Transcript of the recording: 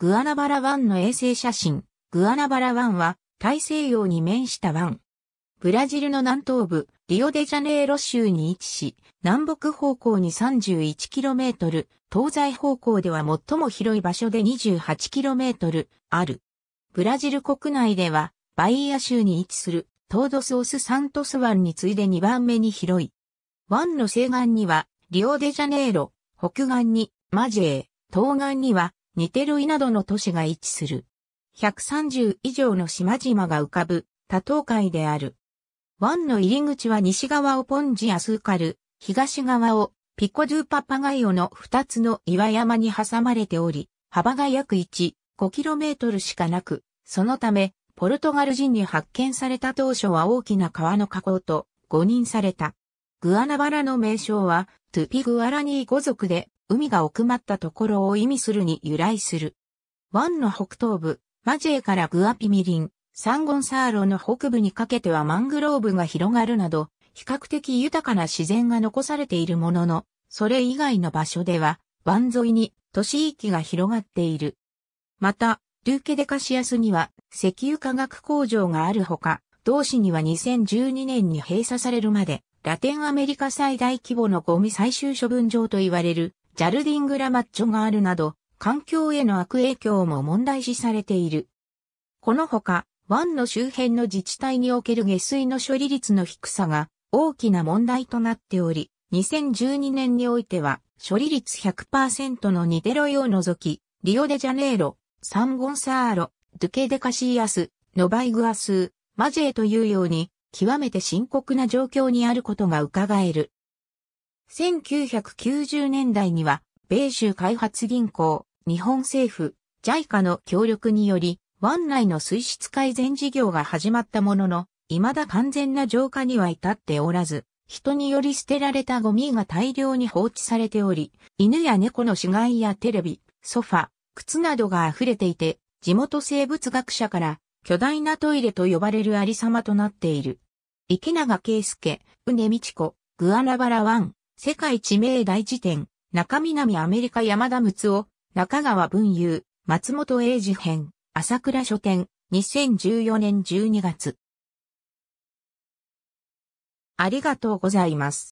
グアナバラ湾の衛星写真。グアナバラ湾は大西洋に面した湾。ブラジルの南東部、リオデジャネイロ州に位置し、南北方向に 31km、東西方向では最も広い場所で 28km ある。ブラジル国内では、バイア州に位置するトードソースサントス湾に次いで2番目に広い。湾の西岸には、リオデジャネイロ、北岸にマジェー、東岸にはニテロイなどの都市が位置する。130以上の島々が浮かぶ多島海である。湾の入り口は西側をポンジアスーカル、東側をピコドゥパパガイオの2つの岩山に挟まれており、幅が約1、5km しかなく、そのため、ポルトガル人に発見された当初は大きな川の河口と誤認された。グアナバラの名称は、トゥピグアラニー語族で、海が奥まったところを意味するに由来する。湾の北東部、マジェからグアピミリン、サンゴンサーロの北部にかけてはマングローブが広がるなど、比較的豊かな自然が残されているものの、それ以外の場所では、湾沿いに都市域が広がっている。また、ルーケデカシアスには石油化学工場があるほか、同市には2012年に閉鎖されるまで、ラテンアメリカ最大規模のゴミ最終処分場と言われるジャルディングラマッチョがあるなど、環境への悪影響も問題視されている。このほか、湾の周辺の自治体における下水の処理率の低さが大きな問題となっており、2012年においては処理率100%のニデロイを除き、リオデジャネイロ、サンゴンサーロ、ドゥケデカシーアス、ノバイグアス、マジェというように、極めて深刻な状況にあることが伺える。1990年代には、米州開発銀行、日本政府、JICA の協力により、湾内の水質改善事業が始まったものの、未だ完全な浄化には至っておらず、人により捨てられたゴミが大量に放置されており、犬や猫の死骸やテレビ、ソファ、靴などが溢れていて、地元生物学者から巨大なトイレと呼ばれるありさまとなっている。池永圭介、宇根美智子、グアナバラ湾、世界知名大辞典、中南アメリカ山田睦夫、中川文雄、松本英二編、朝倉書店、2014年12月。ありがとうございます。